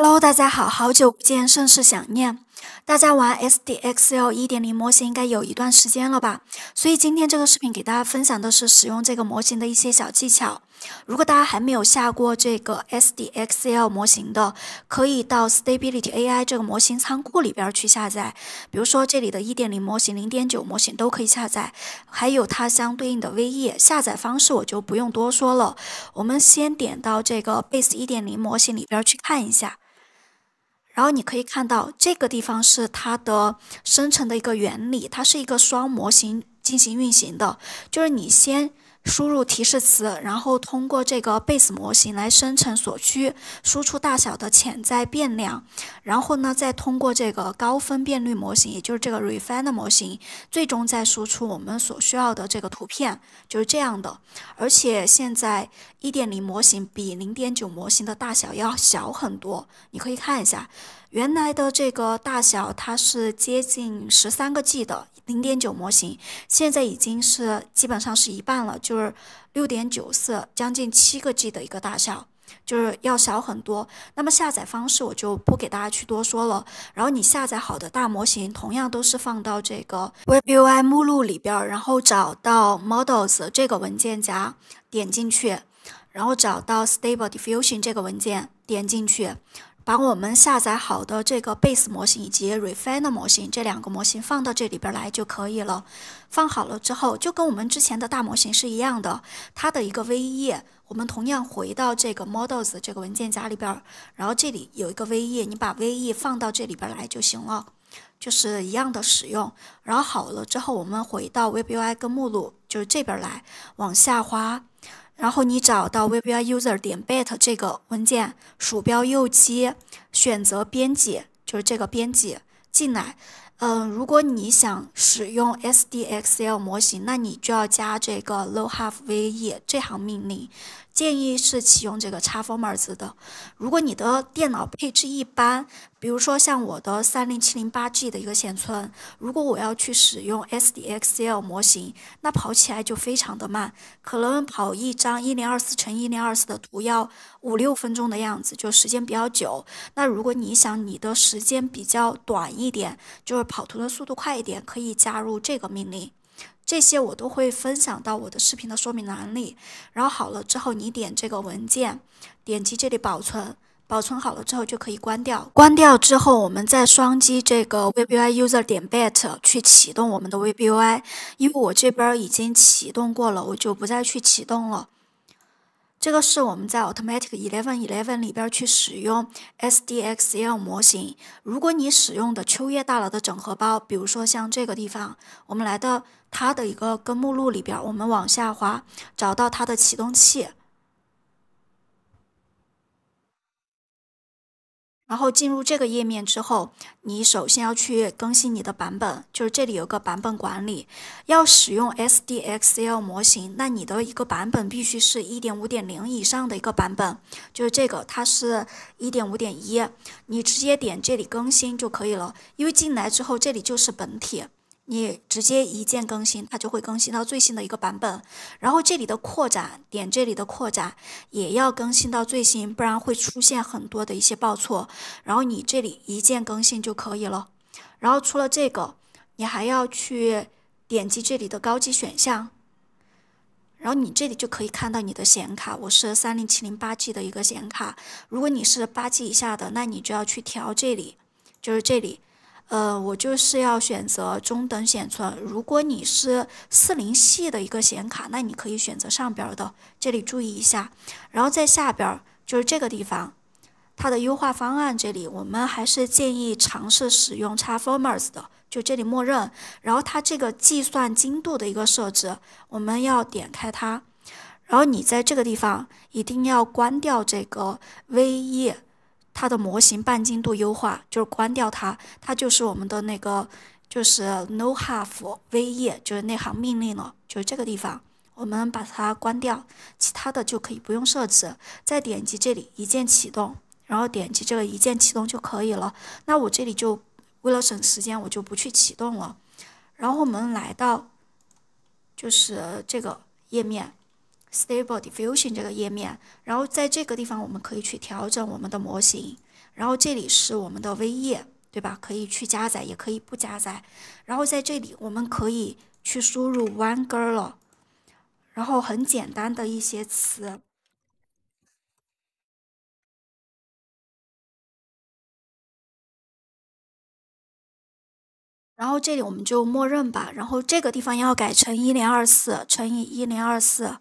Hello，大家好，好久不见，甚是想念。大家玩 SDXL 一点零模型应该有一段时间了吧？所以今天这个视频给大家分享的是使用这个模型的一些小技巧。如果大家还没有下过这个 SDXL 模型的，可以到 Stability AI 这个模型仓库里边去下载。比如说这里的一点零模型、零点九模型都可以下载，还有它相对应的 v e 下载方式我就不用多说了。我们先点到这个 Base 一点零模型里边去看一下。然后你可以看到这个地方是它的生成的一个原理，它是一个双模型。进行运行的，就是你先输入提示词，然后通过这个 base 模型来生成所需输出大小的潜在变量，然后呢，再通过这个高分辨率模型，也就是这个 refiner 模型，最终再输出我们所需要的这个图片，就是这样的。而且现在1.0模型比0.9模型的大小要小很多，你可以看一下，原来的这个大小它是接近十三个 G 的。零点九模型现在已经是基本上是一半了，就是六点九四，将近七个 G 的一个大小，就是要小很多。那么下载方式我就不给大家去多说了。然后你下载好的大模型，同样都是放到这个 webui 目录里边，然后找到 models 这个文件夹，点进去，然后找到 stable diffusion 这个文件，点进去。把我们下载好的这个 base 模型以及 refiner 模型这两个模型放到这里边来就可以了。放好了之后，就跟我们之前的大模型是一样的。它的一个 ve，我们同样回到这个 models 这个文件夹里边，然后这里有一个 ve，你把 ve 放到这里边来就行了，就是一样的使用。然后好了之后，我们回到 webui 跟目录，就是这边来，往下滑。然后你找到 v b u m u s e r 点 bat 这个文件，鼠标右击，选择编辑，就是这个编辑进来。嗯，如果你想使用 SDXL 模型，那你就要加这个 lowhalfve 这行命令。建议是启用这个查 formers 的。如果你的电脑配置一般，比如说像我的三零七零八 G 的一个显存，如果我要去使用 SDXL 模型，那跑起来就非常的慢，可能跑一张一零二四乘一零二四的图要五六分钟的样子，就时间比较久。那如果你想你的时间比较短一点，就是跑图的速度快一点，可以加入这个命令。这些我都会分享到我的视频的说明栏里，然后好了之后你点这个文件，点击这里保存，保存好了之后就可以关掉。关掉之后，我们再双击这个 V B U I User 点 Bat 去启动我们的 V B U I，因为我这边已经启动过了，我就不再去启动了。这个是我们在 Automatic Eleven Eleven 里边去使用 SDXL 模型。如果你使用的秋叶大佬的整合包，比如说像这个地方，我们来到它的一个根目录里边，我们往下滑，找到它的启动器。然后进入这个页面之后，你首先要去更新你的版本，就是这里有个版本管理。要使用 SDXL 模型，那你的一个版本必须是一点五点零以上的一个版本，就是这个它是一点五点一，你直接点这里更新就可以了。因为进来之后，这里就是本体。你直接一键更新，它就会更新到最新的一个版本。然后这里的扩展点，这里的扩展也要更新到最新，不然会出现很多的一些报错。然后你这里一键更新就可以了。然后除了这个，你还要去点击这里的高级选项，然后你这里就可以看到你的显卡，我是三零七零八 G 的一个显卡。如果你是八 G 以下的，那你就要去调这里，就是这里。呃，我就是要选择中等显存。如果你是四零系的一个显卡，那你可以选择上边的，这里注意一下。然后在下边就是这个地方，它的优化方案这里，我们还是建议尝试使用 s formers 的，就这里默认。然后它这个计算精度的一个设置，我们要点开它，然后你在这个地方一定要关掉这个 VE。它的模型半精度优化就是关掉它，它就是我们的那个就是 no half ve 就是那行命令了，就是这个地方，我们把它关掉，其他的就可以不用设置。再点击这里一键启动，然后点击这个一键启动就可以了。那我这里就为了省时间，我就不去启动了。然后我们来到就是这个页面。Stable Diffusion 这个页面，然后在这个地方我们可以去调整我们的模型，然后这里是我们的 V 页，对吧？可以去加载，也可以不加载。然后在这里我们可以去输入 One Girl 了，然后很简单的一些词。然后这里我们就默认吧，然后这个地方要改成一零二四乘以一零二四。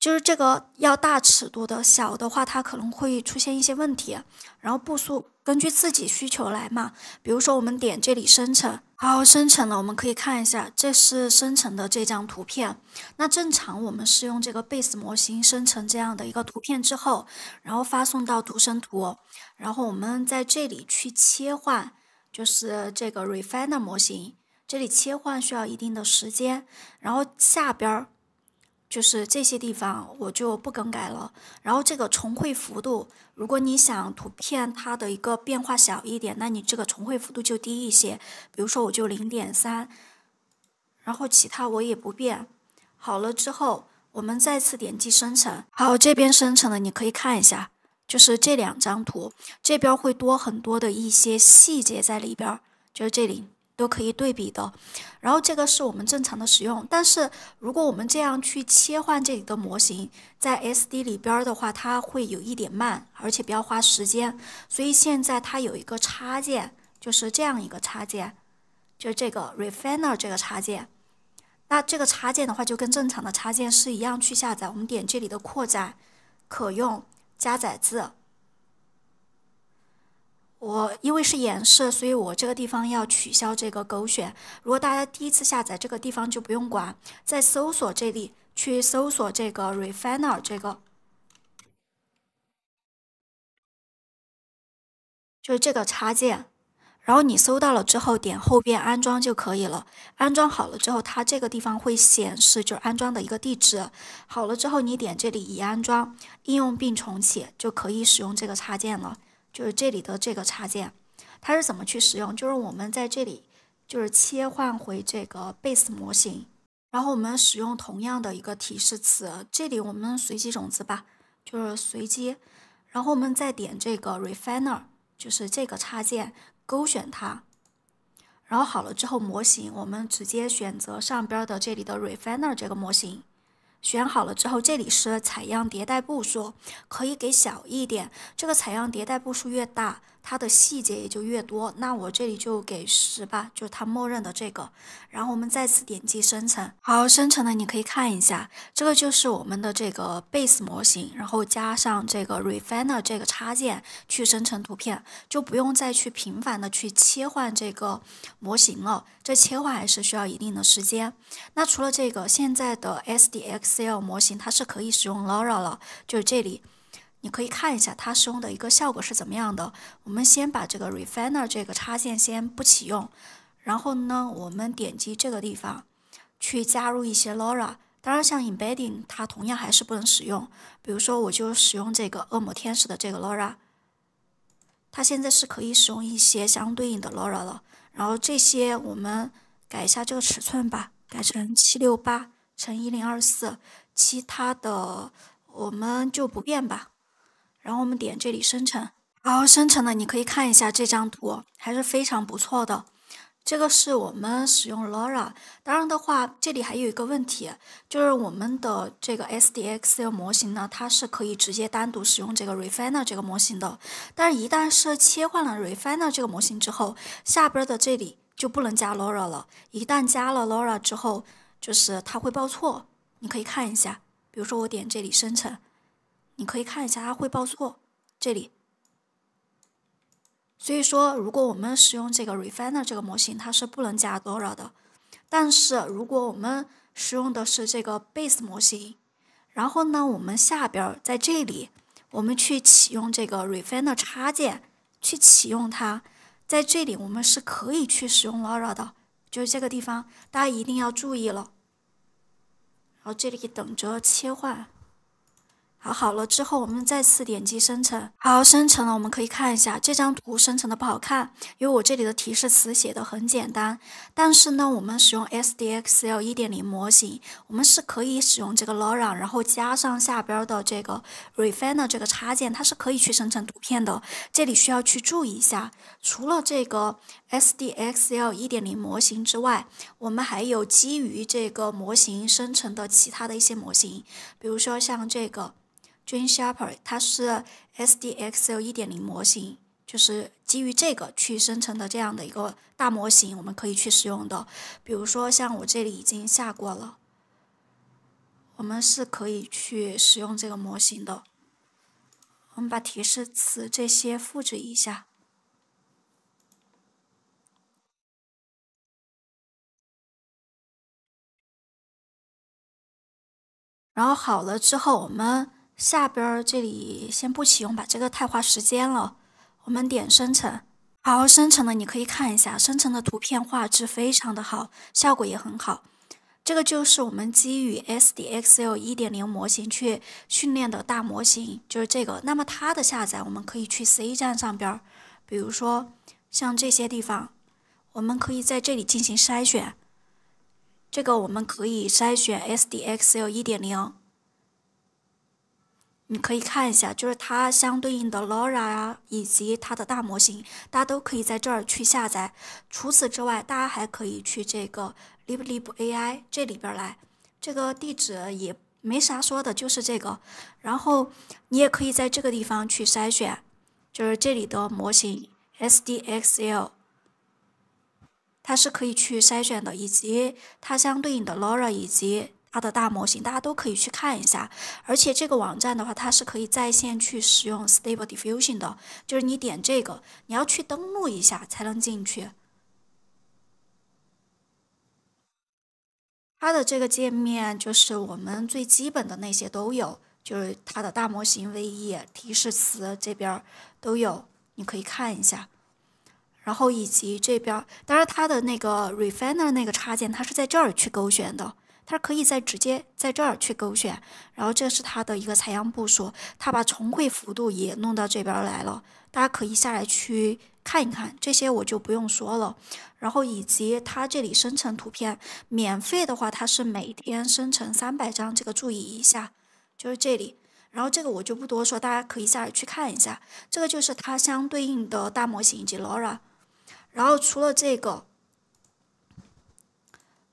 就是这个要大尺度的，小的话它可能会出现一些问题。然后步数根据自己需求来嘛。比如说我们点这里生成，好生成了，我们可以看一下，这是生成的这张图片。那正常我们是用这个 base 模型生成这样的一个图片之后，然后发送到图生图，然后我们在这里去切换，就是这个 refiner 模型。这里切换需要一定的时间，然后下边儿。就是这些地方我就不更改了。然后这个重绘幅度，如果你想图片它的一个变化小一点，那你这个重绘幅度就低一些。比如说我就零点三，然后其他我也不变。好了之后，我们再次点击生成。好，这边生成的你可以看一下，就是这两张图，这边会多很多的一些细节在里边，就是这里。都可以对比的，然后这个是我们正常的使用，但是如果我们这样去切换这里的模型，在 SD 里边的话，它会有一点慢，而且比较花时间，所以现在它有一个插件，就是这样一个插件，就这个 Refiner 这个插件。那这个插件的话，就跟正常的插件是一样，去下载，我们点这里的扩展可用加载字。我因为是演示，所以我这个地方要取消这个勾选。如果大家第一次下载，这个地方就不用管，在搜索这里去搜索这个 Refiner 这个，就是这个插件。然后你搜到了之后，点后边安装就可以了。安装好了之后，它这个地方会显示就安装的一个地址。好了之后，你点这里已安装，应用并重启就可以使用这个插件了。就是这里的这个插件，它是怎么去使用？就是我们在这里，就是切换回这个 base 模型，然后我们使用同样的一个提示词，这里我们随机种子吧，就是随机，然后我们再点这个 Refiner，就是这个插件，勾选它，然后好了之后，模型我们直接选择上边的这里的 Refiner 这个模型。选好了之后，这里是采样迭代步数，可以给小一点。这个采样迭代步数越大。它的细节也就越多。那我这里就给十吧，就是它默认的这个。然后我们再次点击生成，好，生成了，你可以看一下，这个就是我们的这个 base 模型，然后加上这个 refiner 这个插件去生成图片，就不用再去频繁的去切换这个模型了，这切换还是需要一定的时间。那除了这个，现在的 SDXL 模型它是可以使用 l a u r a 了，就是这里。你可以看一下它使用的一个效果是怎么样的。我们先把这个 Refiner 这个插件先不启用，然后呢，我们点击这个地方去加入一些 Laura。当然，像 Embedding 它同样还是不能使用。比如说，我就使用这个恶魔天使的这个 Laura，它现在是可以使用一些相对应的 Laura 了。然后这些我们改一下这个尺寸吧，改成七六八乘一零二四，其他的我们就不变吧。然后我们点这里生成，好生成了，你可以看一下这张图，还是非常不错的。这个是我们使用 Lora，当然的话，这里还有一个问题，就是我们的这个 SDXL 模型呢，它是可以直接单独使用这个 Refiner 这个模型的，但是一旦是切换了 Refiner 这个模型之后，下边的这里就不能加 Lora 了，一旦加了 Lora 之后，就是它会报错。你可以看一下，比如说我点这里生成。你可以看一下，它会报错这里。所以说，如果我们使用这个 Refiner 这个模型，它是不能加 Dora 的。但是，如果我们使用的是这个 Base 模型，然后呢，我们下边在这里，我们去启用这个 Refiner 插件，去启用它，在这里我们是可以去使用 Dora 的，就是这个地方大家一定要注意了。然后这里等着切换。好，好了之后，我们再次点击生成。好，生成了，我们可以看一下这张图生成的不好看，因为我这里的提示词写的很简单。但是呢，我们使用 SDXL 一点零模型，我们是可以使用这个 Lora，然后加上下边的这个 Refiner 这个插件，它是可以去生成图片的。这里需要去注意一下，除了这个 SDXL 一点零模型之外，我们还有基于这个模型生成的其他的一些模型，比如说像这个。d r e a m s h a r p e e r 它是 SDXL 一点零模型，就是基于这个去生成的这样的一个大模型，我们可以去使用的。比如说像我这里已经下过了，我们是可以去使用这个模型的。我们把提示词这些复制一下，然后好了之后我们。下边这里先不启用，吧，这个太花时间了。我们点生成，好生成的你可以看一下生成的图片，画质非常的好，效果也很好。这个就是我们基于 SDXL 一点零模型去训练的大模型，就是这个。那么它的下载，我们可以去 C 站上边，比如说像这些地方，我们可以在这里进行筛选。这个我们可以筛选 SDXL 一点零。你可以看一下，就是它相对应的 Lora 啊，以及它的大模型，大家都可以在这儿去下载。除此之外，大家还可以去这个 LibLib AI 这里边来，这个地址也没啥说的，就是这个。然后你也可以在这个地方去筛选，就是这里的模型 SDXL，它是可以去筛选的，以及它相对应的 Lora 以及。它的大模型大家都可以去看一下，而且这个网站的话，它是可以在线去使用 Stable Diffusion 的，就是你点这个，你要去登录一下才能进去。它的这个界面就是我们最基本的那些都有，就是它的大模型、v E 提示词这边都有，你可以看一下。然后以及这边，当然它的那个 Refiner 那个插件，它是在这儿去勾选的。它可以在直接在这儿去勾选，然后这是它的一个采样步数，它把重绘幅度也弄到这边来了，大家可以下来去看一看，这些我就不用说了。然后以及它这里生成图片，免费的话它是每天生成三百张，这个注意一下，就是这里。然后这个我就不多说，大家可以下来去看一下，这个就是它相对应的大模型以及 LoRA。然后除了这个。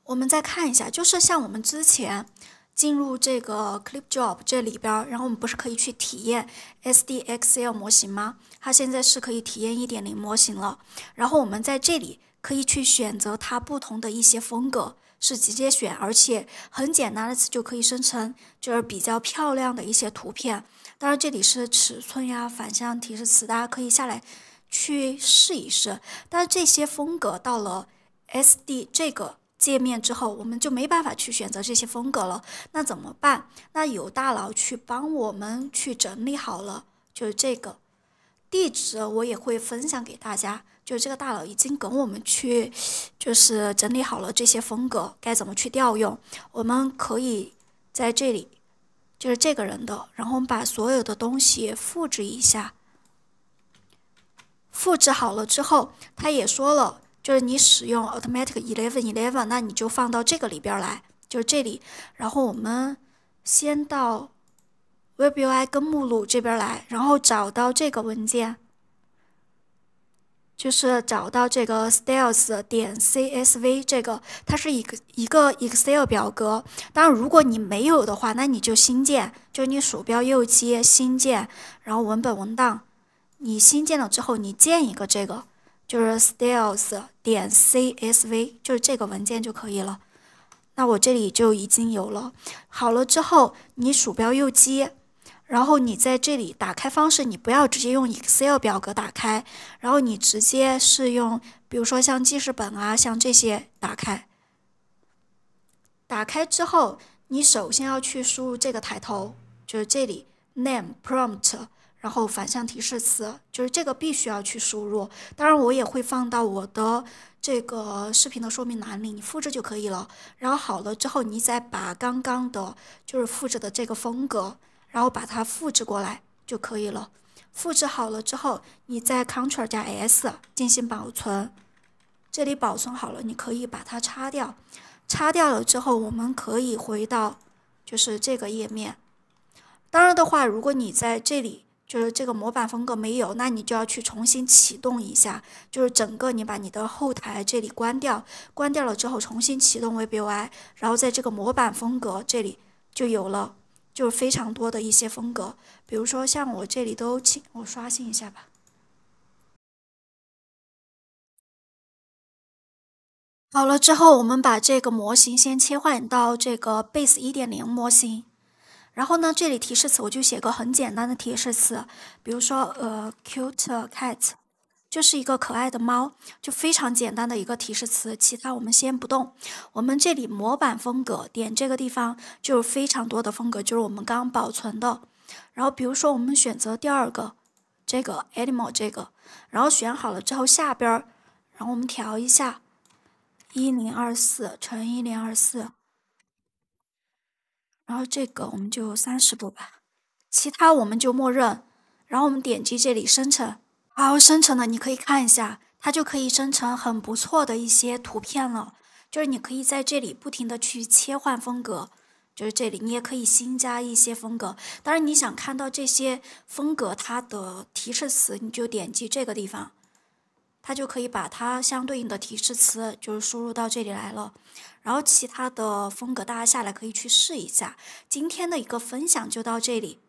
我们再看一下，就是像我们之前进入这个 Clip Job 这里边，然后我们不是可以去体验 SDXL 模型吗？它现在是可以体验一点零模型了。然后我们在这里可以去选择它不同的一些风格，是直接选，而且很简单的词就可以生成，就是比较漂亮的一些图片。当然这里是尺寸呀、反向提示词，大家可以下来去试一试。但是这些风格到了 SD 这个。界面之后，我们就没办法去选择这些风格了，那怎么办？那有大佬去帮我们去整理好了，就是这个地址我也会分享给大家，就这个大佬已经跟我们去，就是整理好了这些风格该怎么去调用，我们可以在这里，就是这个人的，然后把所有的东西复制一下，复制好了之后，他也说了。就是你使用 automatic eleven eleven，那你就放到这个里边来，就是这里。然后我们先到 W e b u I 根目录这边来，然后找到这个文件，就是找到这个 styles 点 c s v 这个，它是一个一个 Excel 表格。当然，如果你没有的话，那你就新建，就是你鼠标右击新建，然后文本文档，你新建了之后，你建一个这个。就是 styles 点 csv，就是这个文件就可以了。那我这里就已经有了。好了之后，你鼠标右击，然后你在这里打开方式，你不要直接用 Excel 表格打开，然后你直接是用，比如说像记事本啊，像这些打开。打开之后，你首先要去输入这个抬头，就是这里 name prompt。然后反向提示词就是这个必须要去输入，当然我也会放到我的这个视频的说明栏里，你复制就可以了。然后好了之后，你再把刚刚的，就是复制的这个风格，然后把它复制过来就可以了。复制好了之后，你再 Ctrl 加 S 进行保存。这里保存好了，你可以把它擦掉。擦掉了之后，我们可以回到就是这个页面。当然的话，如果你在这里。就是这个模板风格没有，那你就要去重新启动一下。就是整个你把你的后台这里关掉，关掉了之后重新启动 WebUI，然后在这个模板风格这里就有了，就是非常多的一些风格。比如说像我这里都请我刷新一下吧。好了之后，我们把这个模型先切换到这个 Base 一点零模型。然后呢，这里提示词我就写个很简单的提示词，比如说 a cute cat，就是一个可爱的猫，就非常简单的一个提示词。其他我们先不动。我们这里模板风格点这个地方，就有非常多的风格，就是我们刚保存的。然后比如说我们选择第二个，这个 animal 这个，然后选好了之后下边儿，然后我们调一下，一零二四乘一零二四。然后这个我们就三十步吧，其他我们就默认。然后我们点击这里生成，好生成了，你可以看一下，它就可以生成很不错的一些图片了。就是你可以在这里不停的去切换风格，就是这里你也可以新加一些风格。当然你想看到这些风格它的提示词，你就点击这个地方。它就可以把它相对应的提示词就是输入到这里来了，然后其他的风格大家下来可以去试一下。今天的一个分享就到这里。